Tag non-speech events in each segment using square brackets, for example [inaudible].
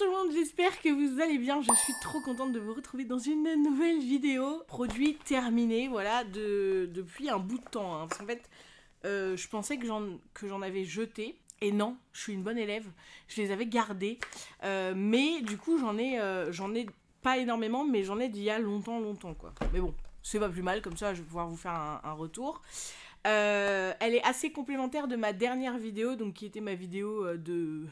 tout le monde, j'espère que vous allez bien. Je suis trop contente de vous retrouver dans une nouvelle vidéo. Produit terminé, voilà, de, depuis un bout de temps. Hein. parce qu'en fait, euh, je pensais que j'en avais jeté. Et non, je suis une bonne élève. Je les avais gardés. Euh, mais du coup, j'en ai, euh, ai pas énormément, mais j'en ai d'il y a longtemps, longtemps, quoi. Mais bon, c'est pas plus mal, comme ça, je vais pouvoir vous faire un retour. elle est assez complémentaire de ma dernière vidéo, donc qui était ma vidéo de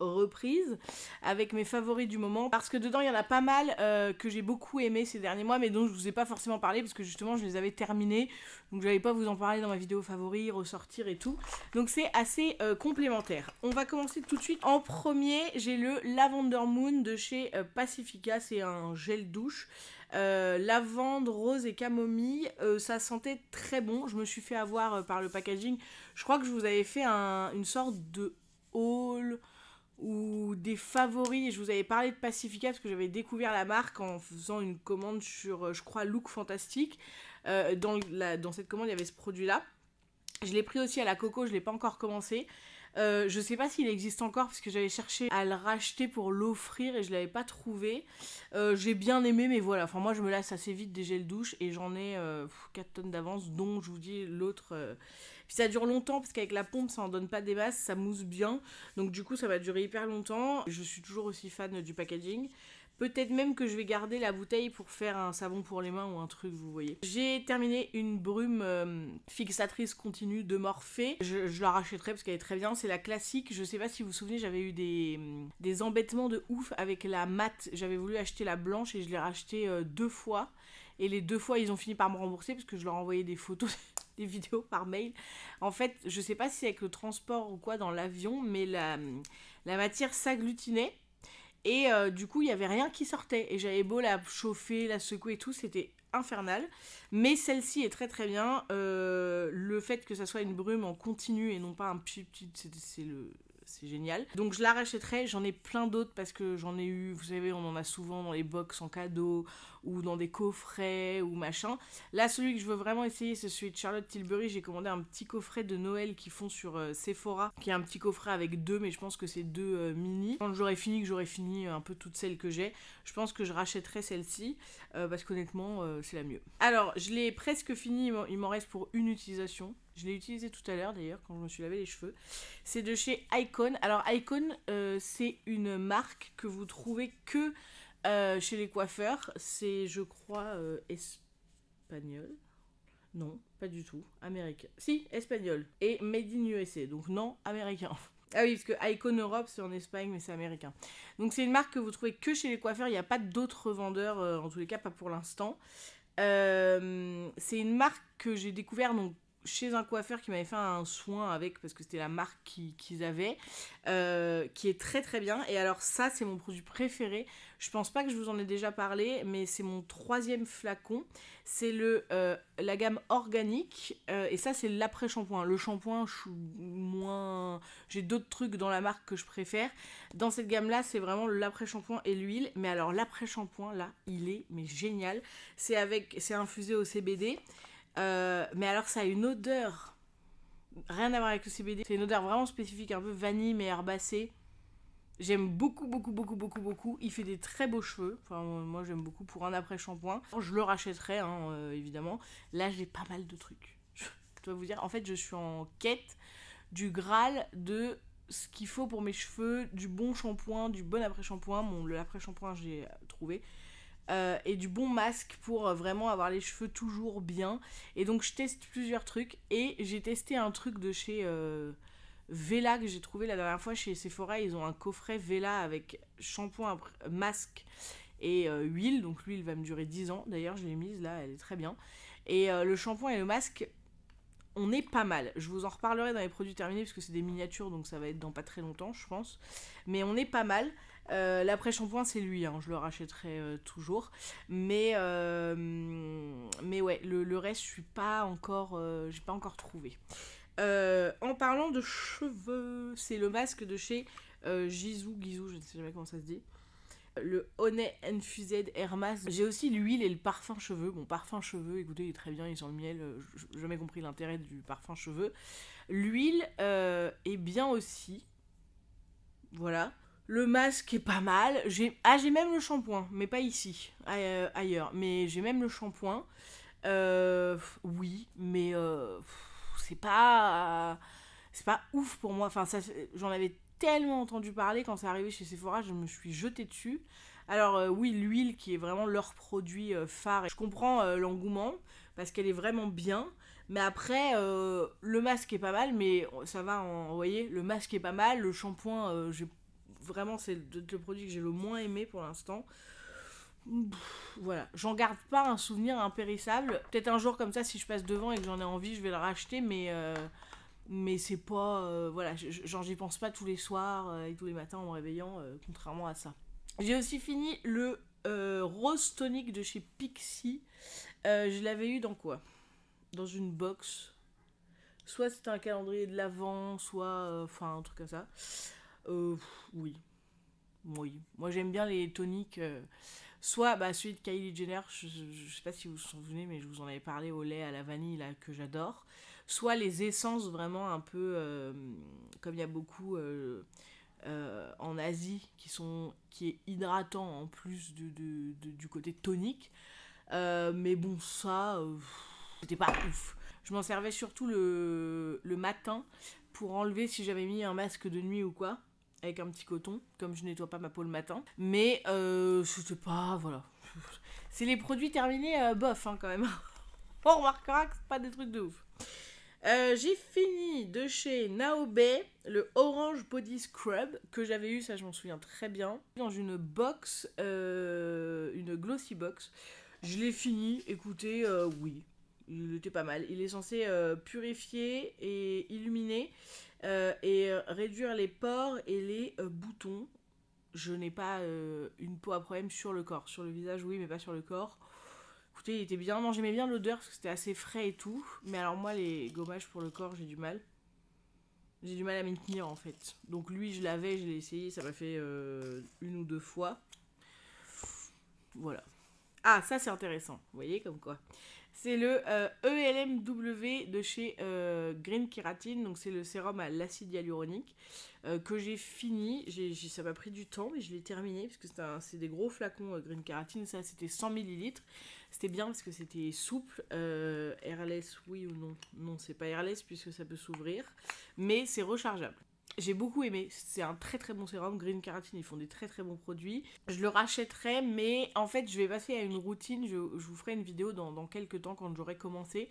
reprise avec mes favoris du moment parce que dedans il y en a pas mal euh, que j'ai beaucoup aimé ces derniers mois mais dont je vous ai pas forcément parlé parce que justement je les avais terminés donc je n'allais pas vous en parler dans ma vidéo favoris, ressortir et tout. Donc c'est assez euh, complémentaire. On va commencer tout de suite. En premier j'ai le Lavender Moon de chez euh, Pacifica, c'est un gel douche. lavande, rose et camomille, ça sentait très bon. Je me suis fait avoir par le packaging. Je crois que je vous avais fait une sorte de haul ou des favoris. Je vous avais parlé de Pacifica parce que j'avais découvert la marque en faisant une commande sur, euh, je crois, Look Fantastique. Euh, dans, dans cette commande, il y avait ce produit-là. Je l'ai pris aussi à la Coco, je ne l'ai pas encore commencé. Je euh, je sais pas s'il existe encore parce que j'avais cherché à le racheter pour l'offrir et je l'avais pas trouvé. j'ai bien aimé, mais voilà. Enfin, moi je me lasse assez vite des gels douche et j'en ai 4 tonnes d'avance, dont je vous dis l'autre puis ça dure longtemps parce qu'avec la pompe, ça en donne pas des masses, ça mousse bien. Donc du coup, ça va durer hyper longtemps. Je suis toujours aussi fan du packaging. Peut-être même que je vais garder la bouteille pour faire un savon pour les mains ou un truc, vous voyez. J'ai terminé une brume euh, fixatrice continue de Morphée. Je, la rachèterai parce qu'elle est très bien. C'est la classique. Je sais pas si vous vous souvenez, j'avais eu des, mm, embêtements de ouf avec la matte. J'avais voulu acheter la blanche et je l'ai rachetée euh, deux fois. Et les deux fois, ils ont fini par me rembourser parce que je leur envoyais des photos [laughs] vidéos par mail. En fait, je sais pas si avec le transport ou quoi dans l'avion, mais la, la matière s'agglutinait. Et euh, du coup, il n'y avait rien qui sortait. Et j'avais beau la chauffer, la secouer et tout, c'était infernal. Mais celle-ci est très très bien. Euh, le fait que ça soit une brume en continu et non pas un petit petit, c'est le c'est génial. Donc je la rachèterai, j'en ai plein d'autres parce que j'en ai eu, vous savez, on en a souvent dans les box en cadeau ou dans des coffrets ou machin. Là, celui que je veux vraiment essayer, c'est celui de Charlotte Tilbury. J'ai commandé un petit coffret de Noël qu'ils font sur euh, Sephora, qui est un petit coffret avec deux, mais je pense que c'est deux euh, mini. Quand j'aurai fini, que j'aurai fini un peu toutes celles que j'ai, je pense que je rachèterai celle-ci, euh, parce qu'honnêtement, c'est la mieux. Alors, je l'ai presque fini, il m'en reste pour une utilisation. Je l'ai utilisé tout à l'heure d'ailleurs quand je me suis lavé les cheveux. C'est de chez Icon. Alors Icon, c'est une marque que vous trouvez que euh, chez les coiffeurs, c'est, je crois, euh, espagnol. Non, pas du tout. Américain. Si, espagnol. Et Made in USA, donc non, américain. [laughs] Ah oui, parce que Icon Europe, c'est en Espagne, mais c'est américain. Donc c'est une marque que vous trouvez que chez les coiffeurs. Il n'y a pas d'autres vendeurs, euh, en tous les cas, pas pour l'instant. c'est une marque que j'ai découvert donc chez un coiffeur qui m'avait fait un soin avec, parce que c'était la marque qu'ils avaient, euh, qui est très très bien. Et alors ça, c'est mon produit préféré. Je pense pas que je vous en ai déjà parlé, mais c'est mon troisième flacon. C'est le euh, la gamme organique, euh, et ça c'est l'après-shampoing. Le shampoing, je suis moins... J'ai d'autres trucs dans la marque que je préfère. Dans cette gamme-là, c'est vraiment l'après-shampoing et l'huile. Mais alors l'après-shampoing, là, il est mais génial. C'est avec... C'est infusé au CBD. Euh, mais alors ça a une odeur. Rien à voir avec le CBD. C'est une odeur vraiment spécifique, un peu vanille mais herbacée. J'aime beaucoup, beaucoup, beaucoup, beaucoup, beaucoup. Il fait des très beaux cheveux. Enfin, euh, moi, j'aime beaucoup pour un après-shampoing. Je le rachèterai, hein, euh, évidemment. Là, j'ai pas mal de trucs. [laughs] Je dois vous dire, en fait, je suis en quête du Graal de ce qu'il faut pour mes cheveux, du bon shampoing, du bon après-shampoing. mon le après-shampoing, j'ai trouvé. Euh, et du bon masque pour euh, vraiment avoir les cheveux toujours bien. Et donc je teste plusieurs trucs et j'ai testé un truc de chez euh, Vela que j'ai trouvé la dernière fois chez Sephora. Ils ont un coffret Vela avec shampoing, masque et huile. Donc l'huile va me durer 10 ans. D'ailleurs je l'ai mise là, elle est très bien. Et le shampoing et le masque, on est pas mal. Je vous en reparlerai dans les produits terminés parce que c'est des miniatures donc ça va être dans pas très longtemps je pense. Mais on est pas mal. Euh, L'après-shampoing, c'est lui, hein, je le rachèterai euh, toujours. Mais, euh, mais ouais, le, reste, je suis pas encore, euh, j'ai pas encore trouvé. en parlant de cheveux, c'est le masque de chez Gizou, Gizou, je ne sais jamais comment ça se dit le Honey Infused Mask. J'ai aussi l'huile et le parfum cheveux. Bon, parfum cheveux, écoutez, il est très bien, il sent le miel. n'ai jamais compris l'intérêt du parfum cheveux. L'huile est bien aussi. Voilà. Le masque est pas mal. J'ai ah j'ai même le shampoing, mais pas ici, euh, ailleurs. Mais j'ai même le shampoing. Euh, oui, mais euh, c'est pas c'est pas ouf pour moi. Enfin, j'en avais tellement entendu parler quand c'est arrivé chez Sephora, je me suis jetée dessus. Alors oui, l'huile qui est vraiment leur produit phare. Je comprends l'engouement parce qu'elle est vraiment bien. Mais après, le masque est pas mal, mais oh, ça va, en, hein, vous voyez, le masque est pas mal, le shampoing, j'ai vraiment, c'est le, produit que j'ai le moins aimé pour l'instant. Voilà, j'en garde pas un souvenir impérissable. Peut-être un jour comme ça, si je passe devant et que j'en ai envie, je vais le racheter, mais euh, mais c'est pas euh, voilà, genre j'y pense pas tous les soirs euh, et tous les matins en me réveillant, contrairement à ça. J'ai aussi fini le Rose Tonic de chez Pixie. je l'avais eu dans quoi Dans une box soit c'était un calendrier de l'avant, soit enfin un truc comme ça. Euh, oui. Oui. Moi, j'aime bien les toniques. Euh, soit bah, celui de Kylie Jenner, je, sais pas si vous vous souvenez, mais je vous en avais parlé au lait à la vanille, là, que j'adore. Soit les essences vraiment un peu. Euh, comme il y a beaucoup. en Asie, qui, sont, qui est hydratant en plus du côté tonique. mais bon, ça, c'était pas ouf. Je m'en servais surtout le, le matin pour enlever si j'avais mis un masque de nuit ou quoi avec un petit coton, comme je nettoie pas ma peau le matin. Mais euh, c'était pas. Voilà. C'est les produits terminés euh, bof, hein, quand même. [laughs] On remarquera que c'est pas des trucs de ouf. Euh, j'ai fini de chez Naobé le Orange Body Scrub que j'avais eu, ça je m'en souviens très bien, dans une box, euh, une glossy box. Je l'ai fini, écoutez, oui, il était pas mal. Il est censé purifier et illuminer euh, et euh, réduire les pores et les euh, boutons. Je n'ai pas une peau à problème sur le corps. Sur le visage, oui, mais pas sur le corps. Écoutez, il était bien. Non, j'aimais bien l'odeur parce que c'était assez frais et tout. Mais alors, moi, les gommages pour le corps, j'ai du mal. J'ai du mal à m'y tenir en fait. Donc lui, je l'avais, je l'ai essayé, ça m'a fait une ou deux fois. Voilà. Ah, ça c'est intéressant, vous voyez comme quoi. C'est le ELMW euh, e de chez euh, Green Keratin, donc c'est le sérum à l'acide hyaluronique euh, que j'ai fini. ça m'a pris du temps, mais je l'ai terminé parce que c'est des gros flacons Green Keratin, Ça c'était 100 ml. C'était bien parce que c'était souple. airless, oui ou non Non, c'est pas airless puisque ça peut s'ouvrir, mais c'est rechargeable. J'ai beaucoup aimé, c'est un très très bon sérum, Green caratine ils font des très très bons produits. Je le rachèterai, mais en fait je vais passer à une routine, je, vous ferai une vidéo dans, quelques temps quand j'aurai commencé.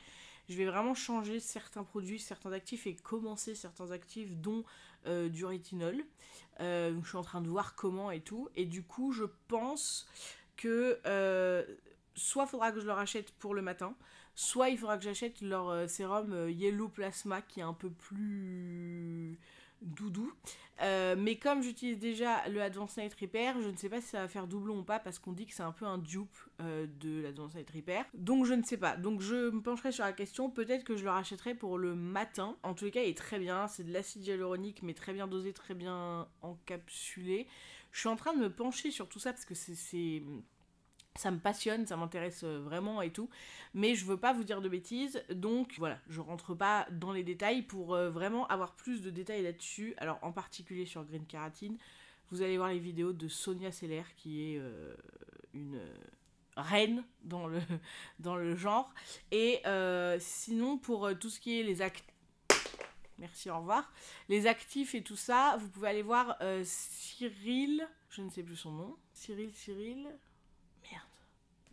Je vais vraiment changer certains produits, certains actifs et commencer certains actifs dont euh, du rétinol. Euh, je suis en train de voir comment et tout. Et du coup je pense que euh, soit il faudra que je le rachète pour le matin, soit il faudra que j'achète leur sérum Yellow Plasma qui est un peu plus doudou. Euh, mais comme j'utilise déjà le Advanced Night Repair, je ne sais pas si ça va faire doublon ou pas parce qu'on dit que c'est un peu un dupe euh, de l'Advanced Night Repair. Donc je ne sais pas. Donc je me pencherai sur la question. Peut-être que je le rachèterai pour le matin. En tous les cas, il est très bien. C'est de l'acide hyaluronique, mais très bien dosé, très bien encapsulé. Je suis en train de me pencher sur tout ça parce que c'est ça me passionne, ça m'intéresse euh, vraiment et tout, mais je veux pas vous dire de bêtises, donc voilà, je rentre pas dans les détails pour euh, vraiment avoir plus de détails là-dessus, alors en particulier sur Green Caratine, vous allez voir les vidéos de Sonia Seller qui est euh, une reine dans le, [laughs] dans le genre, et sinon pour tout ce qui est les merci, au revoir. Les actifs et tout ça, vous pouvez aller voir Cyril, je ne sais plus son nom, Cyril, Cyril,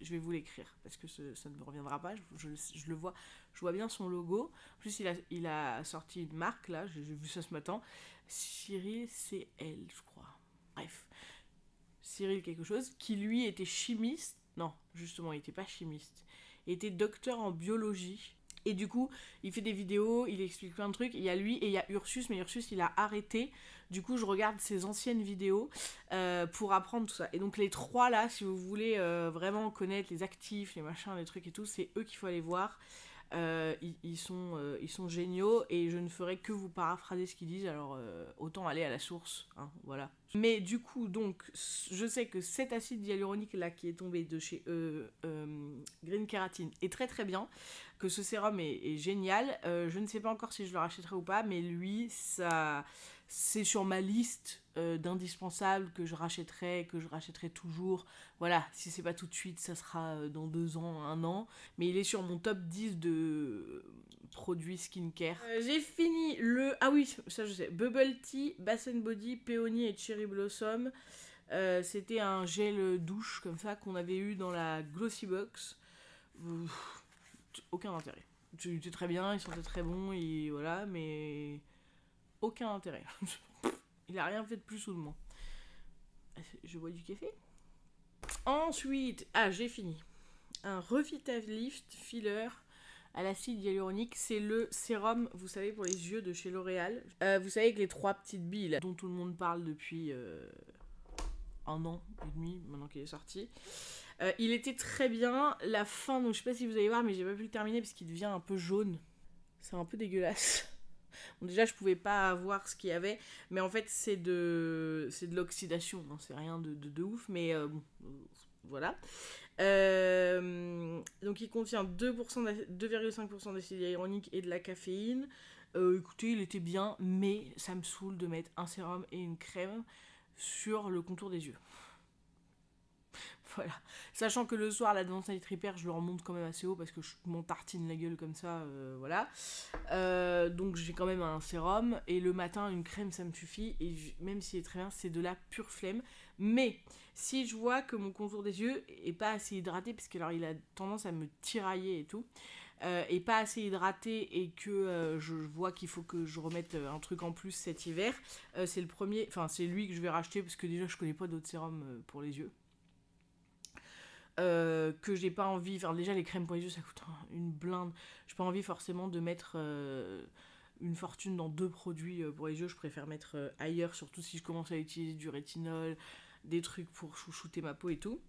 je vais vous l'écrire parce que ça ne me reviendra pas. Je, le vois, je vois bien son logo. En plus, il a, il a sorti une marque là, j'ai vu ça ce matin. Cyril CL, je crois. Bref, Cyril quelque chose qui lui était chimiste. Non, justement, il n'était pas chimiste. Il était docteur en biologie et du coup, il fait des vidéos, il explique plein de trucs. Il y a lui et il y a Ursus, mais Ursus, il a arrêté. Du coup, je regarde ses anciennes vidéos euh, pour apprendre tout ça. Et donc, les trois là, si vous voulez euh, vraiment connaître les actifs, les machins, les trucs et tout, c'est eux qu'il faut aller voir. Euh, ils, sont, euh, ils sont géniaux et je ne ferai que vous paraphraser ce qu'ils disent, alors euh, autant aller à la source. Hein, voilà. Mais du coup, donc, je sais que cet acide hyaluronique là qui est tombé de chez Green Keratin est très très bien, que ce sérum est, est génial. je ne sais pas encore si je le rachèterai ou pas, mais lui, ça, c'est sur ma liste euh, d'indispensable que je rachèterai, que je rachèterai toujours. Voilà, si c'est pas tout de suite, ça sera euh, dans deux ans, un an. Mais il est sur mon top 10 de produits skincare. Euh, j'ai fini le. Ah oui, ça je sais. Bubble Tea, Bath Body, Peony et Cherry Blossom. C'était un gel douche comme ça qu'on avait eu dans la Glossy Box. aucun intérêt. C'était très bien, ils sentait très bon, et voilà, mais aucun intérêt. [laughs] Il a rien fait de plus ou de moins. Je bois du café. Ensuite, ah, j'ai fini. Un Revitalift Filler à l'acide hyaluronique. C'est le sérum, vous savez, pour les yeux de chez L'Oréal. Euh, vous savez que les trois petites billes dont tout le monde parle depuis euh, un an et demi, maintenant qu'il est sorti. Euh, il était très bien. La fin, donc je sais pas si vous allez voir, mais j'ai pas pu le terminer parce qu'il devient un peu jaune. C'est un peu dégueulasse déjà, je pouvais pas voir ce qu'il y avait, mais en fait, c'est de, de l'oxydation, hein, c'est rien de, de, ouf, mais euh, bon, voilà. Euh, donc, il contient 2,5% d'acide hyaluronique et de la caféine. Euh, écoutez, il était bien, mais ça me saoule de mettre un sérum et une crème sur le contour des yeux. Sachant que le soir, la à Repair, je le remonte quand même assez haut parce que je m'en tartine la gueule comme ça, euh, voilà. Euh, donc j'ai quand même un sérum et le matin, une crème, ça me suffit. Et même s'il est très bien, c'est de la pure flemme. Mais si je vois que mon contour des yeux est pas assez hydraté, parce que alors il a tendance à me tirailler et tout, et euh, pas assez hydraté et que je vois qu'il faut que je remette un truc en plus cet hiver, c'est le premier, enfin c'est lui que je vais racheter parce que déjà je connais pas d'autres sérums pour les yeux. Euh, que j'ai pas envie. Enfin, déjà, les crèmes pour les yeux, ça coûte une blinde. J'ai pas envie forcément de mettre euh, une fortune dans deux produits euh, pour les yeux. Je préfère mettre ailleurs, surtout si je commence à utiliser du rétinol, des trucs pour chouchouter ma peau et tout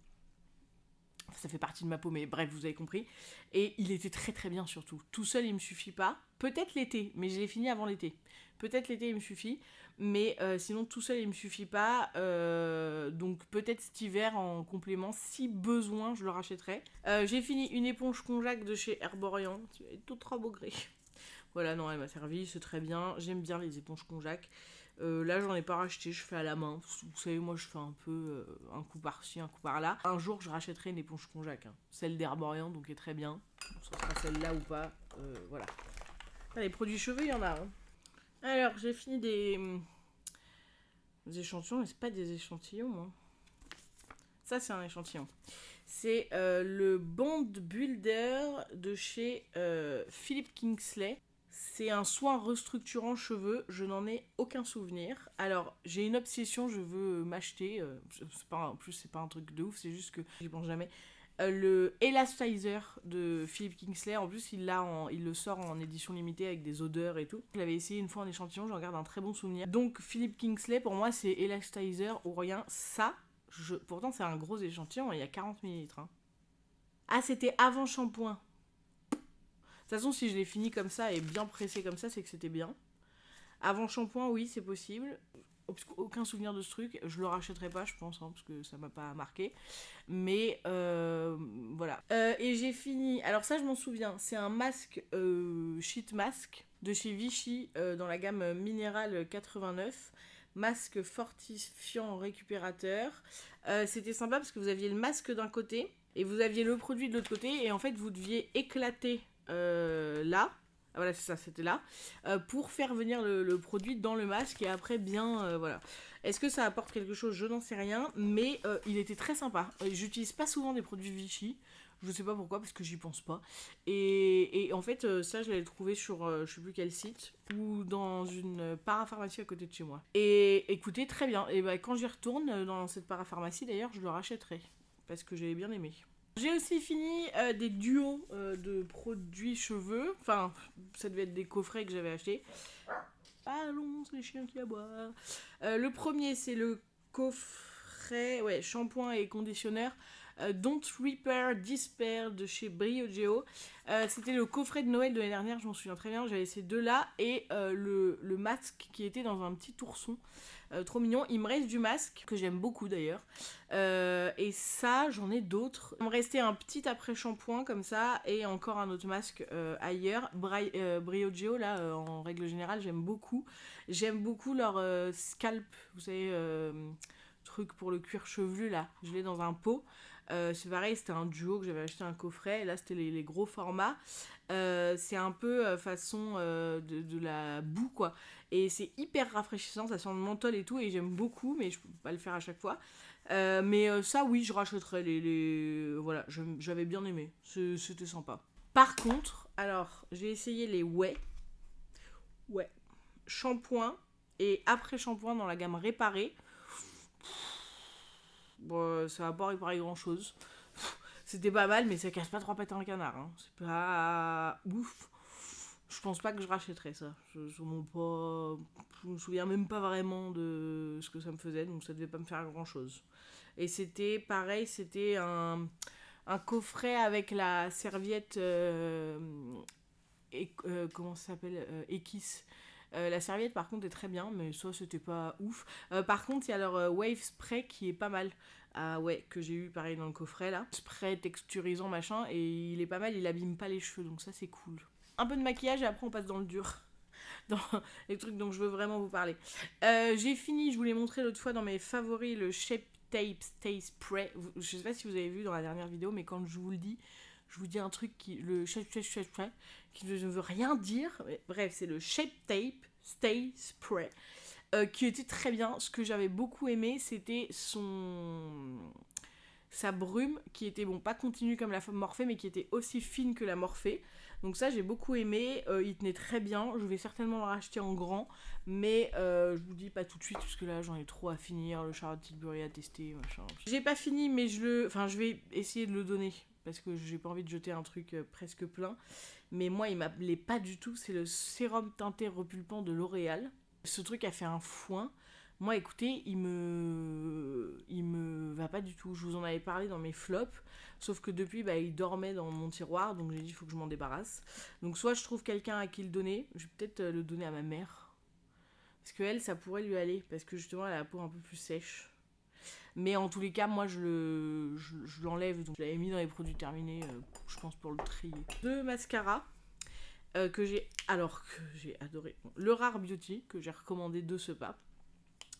ça fait partie de ma peau, mais bref, vous avez compris. Et il était très très bien surtout. Tout seul, il me suffit pas. Peut-être l'été, mais je l'ai fini avant l'été. Peut-être l'été, il me suffit, mais euh, sinon tout seul, il me suffit pas. Euh, donc peut-être cet hiver en complément, si besoin, je le rachèterai. Euh, j'ai fini une éponge conjac de chez Herborian, tout beau gris. [laughs] Voilà, non, elle m'a servi, c'est très bien. J'aime bien les éponges conjac. Euh, là, j'en ai pas racheté, je fais à la main. Vous savez, moi, je fais un peu euh, un coup par-ci, un coup par-là. Un jour, je rachèterai une éponge conjac, hein. celle d'Herborian, donc est très bien. Ce sera celle-là ou pas, euh, voilà. Ah, les produits cheveux, il y en a. Hein. Alors, j'ai fini hum, des... échantillons, mais c'est pas des échantillons. Hein. Ça, c'est un échantillon. C'est le Bond Builder de chez Philip Kingsley. C'est un soin restructurant cheveux, je n'en ai aucun souvenir. Alors, j'ai une obsession, je veux m'acheter, euh, en plus c'est pas un truc de ouf, c'est juste que j'y pense jamais. Euh, le Elastizer de Philip Kingsley, en plus il, il le sort en édition limitée avec des odeurs et tout. Je l'avais essayé une fois en échantillon, j'en garde un très bon souvenir. Donc Philip Kingsley, pour moi c'est Elastizer ou rien. Ça, pourtant c'est un gros échantillon, il y a 40 ml. Hein. Ah c'était avant shampoing, de toute façon, si je l'ai fini comme ça et bien pressé comme ça, c'est que c'était bien. Avant shampoing, oui, c'est possible. Aucun souvenir de ce truc. Je le rachèterai pas, je pense, hein, parce que ça m'a pas marqué. Mais euh, voilà. Euh, et j'ai fini. Alors, ça, je m'en souviens. C'est un masque, euh, sheet mask, de chez Vichy, dans la gamme Minéral 89 masque fortifiant récupérateur. C'était sympa parce que vous aviez le masque d'un côté et vous aviez le produit de l'autre côté et en fait vous deviez éclater euh, là. Ah, voilà, c'est ça, c'était là. Euh, pour faire venir le, produit dans le masque et après bien. Euh, voilà. Est-ce que ça apporte quelque chose Je n'en sais rien, mais il était très sympa. J'utilise pas souvent des produits Vichy. Je sais pas pourquoi, parce que j'y pense pas. Et, en fait, ça, je l'avais trouvé sur je sais plus quel site, ou dans une parapharmacie à côté de chez moi. Et écoutez, très bien. Et ben, quand j'y retourne, dans cette parapharmacie d'ailleurs, je le rachèterai, parce que j'ai bien aimé. J'ai aussi fini euh, des duos euh, de produits cheveux. Enfin, ça devait être des coffrets que j'avais achetés. Allons, c'est les chiens qui aboient. Euh, le premier, c'est le coffret ouais, shampoing et conditionneur euh, Don't Repair Despair de chez Briogeo. Geo, euh, c'était le coffret de Noël de l'année dernière, je m'en souviens très bien, j'avais ces deux-là et euh, le, masque qui était dans un petit ourson. trop mignon. Il me reste du masque, que j'aime beaucoup d'ailleurs. et ça, j'en ai d'autres. Il me restait un petit après-shampoing comme ça et encore un autre masque ailleurs. Brio Briogeo, là, en règle générale, j'aime beaucoup. J'aime beaucoup leur scalp, vous savez, truc pour le cuir chevelu là, je l'ai dans un pot. Euh, c'est pareil, c'était un duo que j'avais acheté un coffret. Et là, c'était les, gros formats. Euh, c'est un peu euh, façon de, la boue, quoi. Et c'est hyper rafraîchissant, ça sent le menthol et tout. Et j'aime beaucoup, mais je peux pas le faire à chaque fois. mais ça, oui, je rachèterais les. Voilà, j'avais bien aimé. C'était sympa. Par contre, alors, j'ai essayé les Way. Ouais. Shampoing et après-shampoing dans la gamme réparée. Bon, euh, ça va pas réparer grand chose. [laughs] C'était pas mal, mais ça casse pas trois pattes à un canard. Hein. C'est pas ouf. Je pense pas que je rachèterais ça. Je, je, me souviens même pas vraiment de ce que ça me faisait, donc ça devait pas me faire grand chose. Et c'était pareil, c'était un, coffret avec la serviette. et, euh, euh, comment ça s'appelle euh, euh, la serviette, par contre, est très bien, mais ça, c'était pas ouf. Euh, par contre, il y a leur euh, Wave Spray qui est pas mal. Ah ouais, que j'ai eu pareil dans le coffret là. Spray texturisant machin, et il est pas mal, il abîme pas les cheveux, donc ça, c'est cool. Un peu de maquillage et après, on passe dans le dur. [laughs] Dans les trucs dont je veux vraiment vous parler. j'ai fini, je vous l'ai montré l'autre fois dans mes favoris, le Shape Tape Stay Spray. Je sais pas si vous avez vu dans la dernière vidéo, mais quand je vous le dis, je vous dis un truc qui. Le shape, qui ne veut rien dire. bref, c'est le Shape Tape Stay Spray. Euh, qui était très bien. Ce que j'avais beaucoup aimé, c'était son. sa brume, qui était, bon, pas continue comme la Morphée, mais qui était aussi fine que la Morphée. Donc ça, j'ai beaucoup aimé. Euh, il tenait très bien. Je vais certainement le racheter en grand. Mais euh, je vous dis pas tout de suite, parce que là, j'en ai trop à finir. Le Charlotte Tilbury à tester, machin. J'ai pas fini, mais je le. Enfin, je vais essayer de le donner parce que j'ai pas envie de jeter un truc euh, presque plein. Mais moi, il m'appelait pas du tout. C'est le sérum teinté repulpant de L'Oréal. Ce truc a fait un foin. Moi, écoutez, il me, il me va pas du tout. Je vous en avais parlé dans mes flops, sauf que depuis, bah, il dormait dans mon tiroir, donc j'ai dit il faut que je m'en débarrasse. Donc soit je trouve quelqu'un à qui le donner, je vais peut-être euh, le donner à ma mère, parce que elle, ça pourrait lui aller, parce que justement, elle a la peau un peu plus sèche. Mais en tous les cas, moi, je le, l'enlève. Donc, je l'avais mis dans les produits terminés, euh, je pense, pour le trier. Deux mascaras. Euh, que j'ai alors que j'ai adoré le rare beauty que j'ai recommandé de ce pas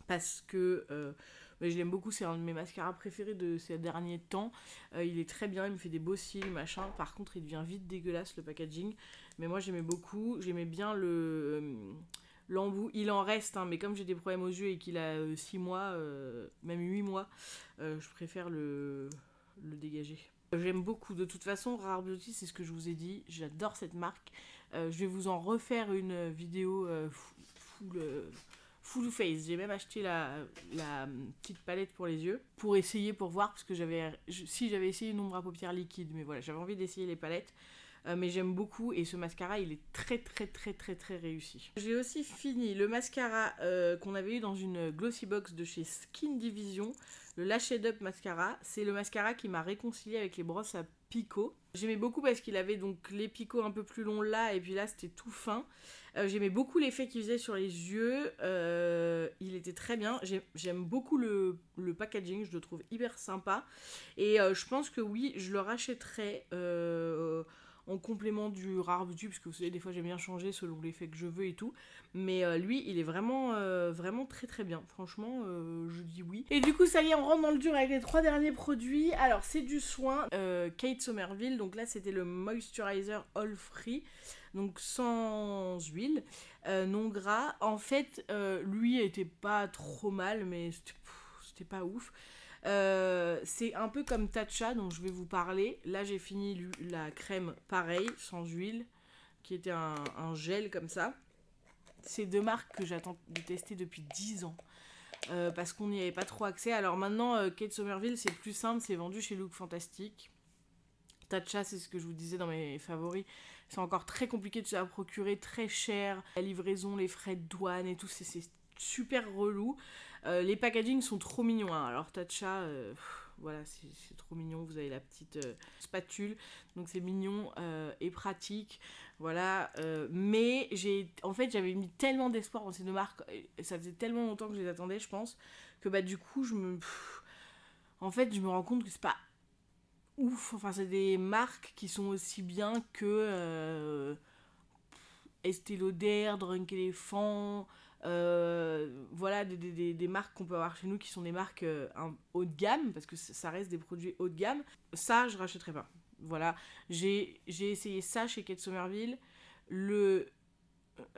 parce que euh, je l'aime beaucoup, c'est un de mes mascaras préférés de ces derniers temps. il est très bien, il me fait des beaux cils, machin. Par contre, il devient vite dégueulasse le packaging. Mais moi, j'aimais beaucoup. J'aimais bien le l'embout. Il en reste, hein, mais comme j'ai des problèmes aux yeux et qu'il a 6 euh, mois, euh, même 8 mois, euh, je préfère le, le dégager. J'aime beaucoup. De toute façon, Rare Beauty, c'est ce que je vous ai dit. J'adore cette marque. je vais vous en refaire une vidéo full, face. J'ai même acheté la, la, petite palette pour les yeux pour essayer, pour voir, parce que j'avais, si j'avais essayé une ombre à paupières liquide, mais voilà, j'avais envie d'essayer les palettes. Euh, mais j'aime beaucoup et ce mascara il est très très très très très réussi. J'ai aussi fini le mascara euh, qu'on avait eu dans une glossy box de chez Skin Division, le Lash Up mascara. C'est le mascara qui m'a réconcilié avec les brosses à picots. J'aimais beaucoup parce qu'il avait donc les picots un peu plus longs là et puis là c'était tout fin. Euh, j'aimais beaucoup l'effet qu'il faisait sur les yeux. il était très bien. J'aime beaucoup le, packaging, je le trouve hyper sympa. Et je pense que oui, je le rachèterai en complément du rare Beauty, parce que vous savez, des fois j'aime bien changer selon l'effet que je veux et tout. Mais euh, lui, il est vraiment, euh, vraiment très très bien. Franchement, euh, je dis oui. Et du coup, ça y est, on rentre dans le dur avec les trois derniers produits. Alors, c'est du soin Kate Somerville. Donc là, c'était le Moisturizer All Free donc sans huile, non gras. En fait, lui était pas trop mal, mais c'était pas ouf. Euh, c'est un peu comme Tatcha dont je vais vous parler. Là, j'ai fini la crème pareil, sans huile, qui était un, gel comme ça. C'est deux marques que j'attends de tester depuis 10 ans. Euh, parce qu'on n'y avait pas trop accès. Alors maintenant, euh, Kate Somerville, c'est plus simple, c'est vendu chez Look Fantastic. Tatcha, c'est ce que je vous disais dans mes favoris. C'est encore très compliqué de se la procurer, très cher. La livraison, les frais de douane et tout, c'est super relou. Euh, les packagings sont trop mignons. Hein. Alors Tatcha, euh, voilà, c'est trop mignon. Vous avez la petite euh, spatule, donc c'est mignon et pratique. Voilà, mais en fait, j'avais mis tellement d'espoir dans ces deux marques. Ça faisait tellement longtemps que je les attendais, je pense, que bah du coup, je me, en fait, je me rends compte que c'est pas ouf. Enfin, c'est des marques qui sont aussi bien que Estée Lauder, Drunk Elephant. Euh, voilà, des, marques qu'on peut avoir chez nous qui sont des marques euh, haut de gamme, parce que ça reste des produits haut de gamme. Ça, je rachèterai pas. Voilà, j'ai essayé ça chez Kate Somerville. Le,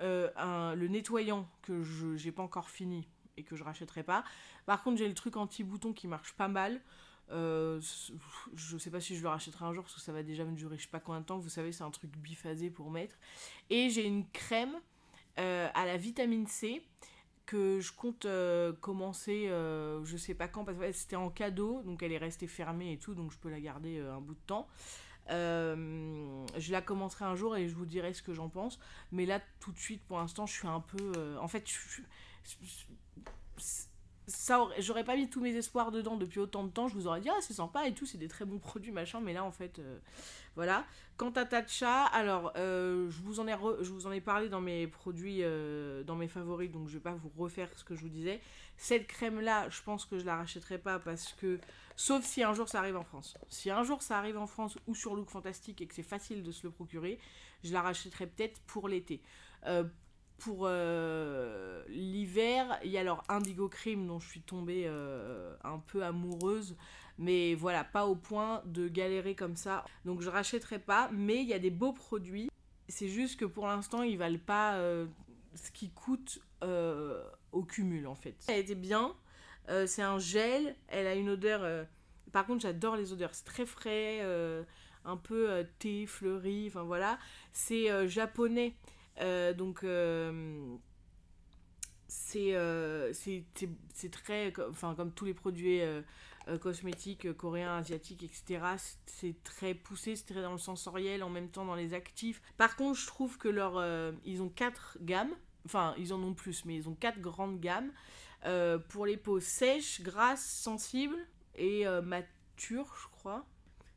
euh, le nettoyant que je n'ai pas encore fini et que je rachèterai pas. Par contre, j'ai le truc anti-bouton qui marche pas mal. Euh, je sais pas si je le rachèterai un jour parce que ça va déjà me durer je sais pas combien de temps. Vous savez, c'est un truc biphasé pour mettre. Et j'ai une crème euh, à la vitamine C que je compte euh, commencer, euh, je sais pas quand, parce que c'était en cadeau, donc elle est restée fermée et tout, donc je peux la garder un bout de temps. je la commencerai un jour et je vous dirai ce que j'en pense. Mais là, tout de suite, pour l'instant, je suis un peu. en fait, je, suis j'aurais pas mis tous mes espoirs dedans depuis autant de temps, je vous aurais dit ah c'est sympa et tout, c'est des très bons [laughs] produits machin, mais là en fait euh, voilà. Quant à Tatcha, alors euh, je vous en ai je vous en ai parlé dans mes produits euh, dans mes favoris, donc je vais pas vous refaire ce que je vous disais. Cette crème là, je pense que je la rachèterai pas parce que sauf si un jour ça arrive en France. Si un jour ça arrive en France ou sur Look Fantastique et que c'est facile de se le procurer, je la rachèterai peut-être pour l'été. pour l'hiver il y a alors Indigo Crime dont je suis tombée euh, un peu amoureuse, mais voilà, pas au point de galérer comme ça. Donc je rachèterai pas, mais il y a des beaux produits. C'est juste que pour l'instant, ils valent pas euh, ce qui coûte euh, au cumul en fait. Elle était bien, c'est un gel, elle a une odeur. par contre, j'adore les odeurs, c'est très frais, un peu thé, fleuri, enfin voilà. C'est japonais. donc euh, c'est c'est très enfin comme tous les produits euh, euh, cosmétiques coréens asiatiques etc c'est très poussé c'est très dans le sensoriel en même temps dans les actifs par contre je trouve que leur ils ont quatre gammes enfin ils en ont plus mais ils ont quatre grandes gammes pour les peaux sèches grasses sensibles et matures je crois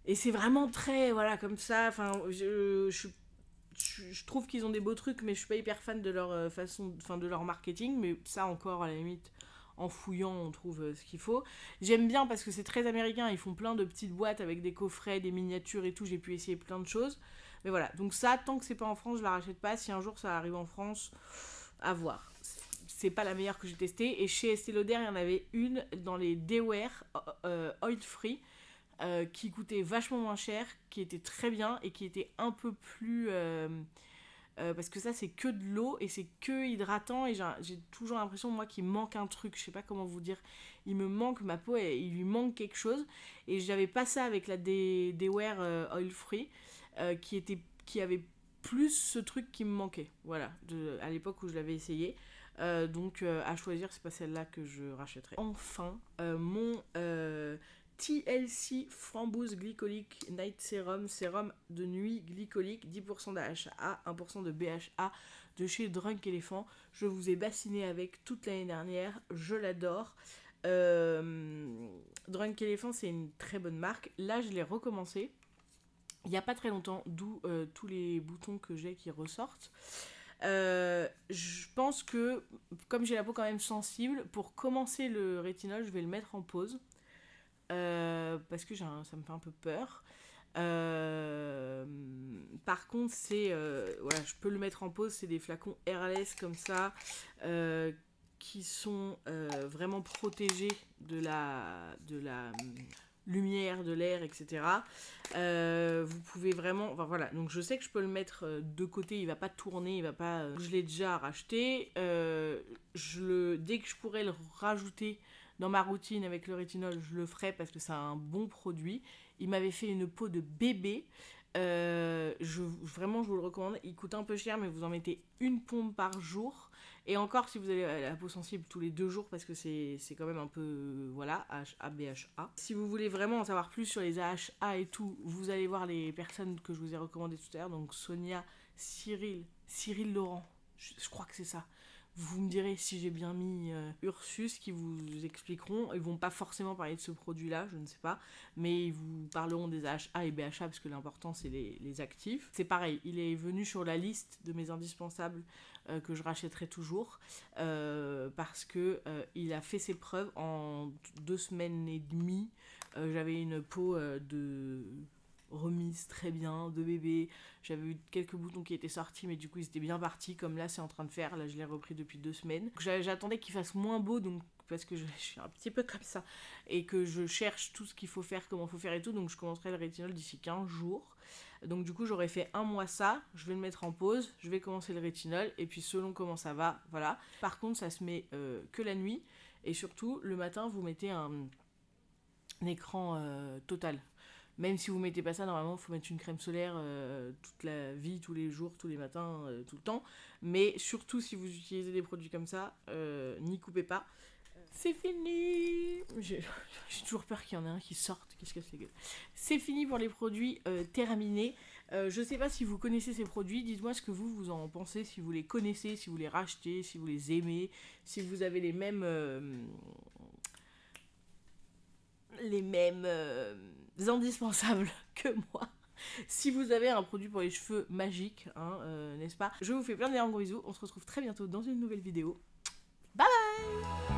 et c'est vraiment très voilà comme ça enfin je, je suis je, trouve qu'ils ont des beaux trucs, mais je suis pas hyper fan de leur euh, façon, enfin de leur marketing. Mais ça encore, à la limite, en fouillant, on trouve euh, ce qu'il faut. J'aime bien parce que c'est très américain. Ils font plein de petites boîtes avec des coffrets, des miniatures et tout. J'ai pu essayer plein de choses. Mais voilà, donc ça, tant que c'est pas en France, je la rachète pas. Si un jour ça arrive en France, à voir. C'est pas la meilleure que j'ai testée. Et chez Estée Lauder, il y en avait une dans les Dewar euh, Oil Free euh, qui coûtait vachement moins cher, qui était très bien et qui était un peu plus. Euh, euh, parce que ça, c'est que de l'eau et c'est que hydratant. Et j'ai toujours l'impression, moi, qu'il manque un truc. Je sais pas comment vous dire. Il me manque ma peau, et, il lui manque quelque chose. Et j'avais pas ça avec la Deware Oil Free, qui, était, qui avait plus ce truc qui me manquait. Voilà, de, à l'époque où je l'avais essayé. donc à choisir, c'est pas celle-là que je rachèterai. Enfin, euh, mon TLC framboise glycolique night serum, sérum de nuit glycolique, 10% d'AHA, 1% de BHA de chez Drunk Elephant. Je vous ai bassiné avec toute l'année dernière, je l'adore. Euh, Drunk Elephant, c'est une très bonne marque. Là, je l'ai recommencé il n'y a pas très longtemps, d'où euh, tous les boutons que j'ai qui ressortent. Euh, je pense que, comme j'ai la peau quand même sensible, pour commencer le rétinol, je vais le mettre en pause. Euh, parce que ça me fait un peu peur. Euh, par contre, c'est voilà, euh, je peux le mettre en pause. C'est des flacons airless comme ça qui sont vraiment protégés de la hum, lumière, de l'air, etc. vous pouvez vraiment, voilà. Donc je sais que je peux le mettre de côté. Il ne va pas tourner, il va pas. je l'ai déjà racheté. dès que je pourrais le rajouter dans ma routine avec le rétinol, je le ferai parce que c'est un bon produit. Il m'avait fait une peau de bébé. Euh, vraiment, je vous le recommande. Il coûte un peu cher, mais vous en mettez une pompe par jour. Et encore, si vous avez la peau sensible tous les deux jours, parce que c'est quand même un peu. Voilà, HABHA. Si vous voulez vraiment en savoir plus sur les AHA et tout, vous allez voir les personnes que je vous ai recommandées tout à l'heure. Donc Sonia, Cyril, Cyril Laurent, je crois que c'est ça. Vous me direz si j'ai bien mis euh, Ursus qui vous expliqueront. Ils vont pas forcément parler de ce produit-là, je ne sais pas, mais ils vous parleront des AHA et BHA parce que l'important c'est les, actifs. C'est pareil, il est venu sur la liste de mes indispensables euh, que je rachèterai toujours euh, parce que il a fait ses preuves en deux semaines et demie. J'avais une peau de remise très bien de bébé. J'avais eu quelques boutons qui étaient sortis, mais du coup ils étaient bien partis, comme là c'est en train de faire. Là je l'ai repris depuis deux semaines. J'attendais qu'il fasse moins beau, donc parce que [laughs] je, suis un petit peu comme ça et que je cherche tout ce qu'il faut faire, comment il faut faire et tout. Donc je commencerai le rétinol d'ici 15 jours. Donc du coup j'aurais fait un mois ça, je vais le mettre en pause, je vais commencer le rétinol et puis selon comment ça va, voilà. Par contre ça se met euh, que la nuit et surtout le matin vous mettez un, écran euh, total même si vous mettez pas ça, normalement, il faut mettre une crème solaire euh, toute la vie, tous les jours, tous les matins, euh, tout le temps. Mais surtout, si vous utilisez des produits comme ça, euh, n'y coupez pas. C'est fini [laughs] J'ai toujours peur qu'il y en ait un qui sorte, qu'est-ce que c'est que... C'est fini pour les produits terminés. je ne sais pas si vous connaissez ces produits, dites-moi ce que vous, vous en pensez, si vous les connaissez, si vous les rachetez, si vous les aimez, si vous avez les mêmes... les mêmes indispensables [laughs] que moi. Si vous avez un produit pour les cheveux magique, hein, euh, n'est-ce pas Je vous fais plein de gros bisous. On se retrouve très bientôt dans une nouvelle vidéo. Bye bye